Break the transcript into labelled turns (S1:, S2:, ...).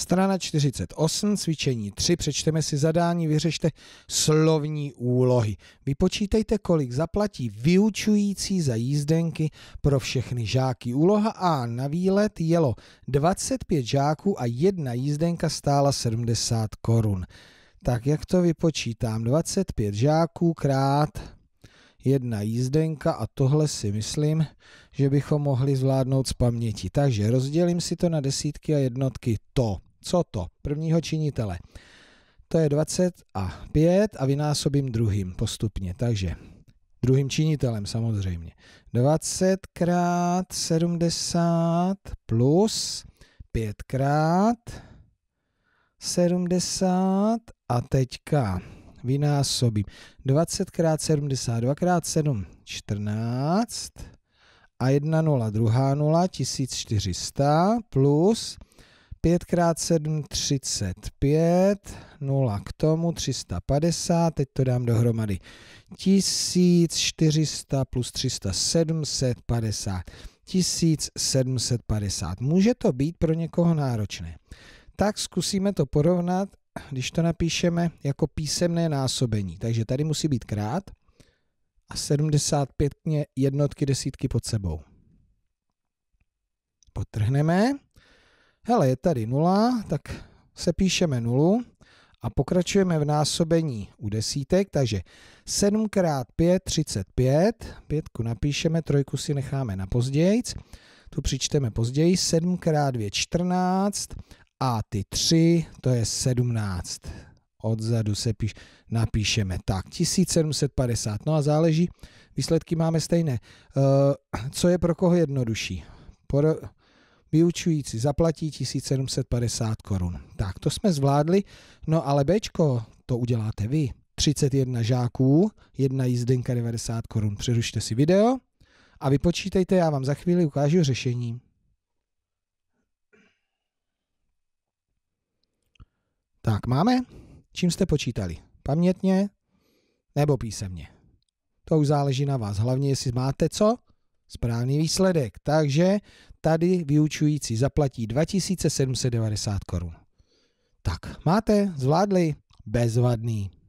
S1: Strana 48, cvičení 3, přečteme si zadání, vyřešte slovní úlohy. Vypočítejte, kolik zaplatí vyučující za jízdenky pro všechny žáky. Úloha A na výlet jelo 25 žáků a jedna jízdenka stála 70 korun. Tak jak to vypočítám? 25 žáků krát jedna jízdenka a tohle si myslím, že bychom mohli zvládnout z paměti. Takže rozdělím si to na desítky a jednotky to co to? Prvního činitele. To je 20 a 5 a vynásobím druhým postupně. Takže druhým činitelem samozřejmě. 20 krát 70 plus 5 krát 70 a teďka vynásobím. 20 krát 70, 2 krát 7, 14 a 1 nula, druhá nula, 1400 plus 5 x 7, 35, 0 k tomu, 350, teď to dám dohromady. 1400 plus 300, 750. 1750. Může to být pro někoho náročné. Tak zkusíme to porovnat, když to napíšeme jako písemné násobení. Takže tady musí být krát a 75 jednotky desítky pod sebou. Potrhneme hele, je tady nula, tak se píšeme nulu a pokračujeme v násobení u desítek, takže 7 x 5, 35, pětku napíšeme, trojku si necháme na pozdějc, tu přičteme později, 7 x 2, 14 a ty 3, to je 17. Odzadu se píš, napíšeme tak, 1750, no a záleží, výsledky máme stejné. E, co je pro koho jednodušší? Pro, vyučující zaplatí 1750 korun. Tak, to jsme zvládli, no ale Bčko, to uděláte vy. 31 žáků, jedna jízdenka 90 korun. Přerušte si video a vypočítejte, já vám za chvíli ukážu řešení. Tak, máme? Čím jste počítali? Pamětně nebo písemně? To už záleží na vás. Hlavně, jestli máte co? Správný výsledek. Takže tady vyučující zaplatí 2790 korun. Tak, máte, zvládli, bezvadný.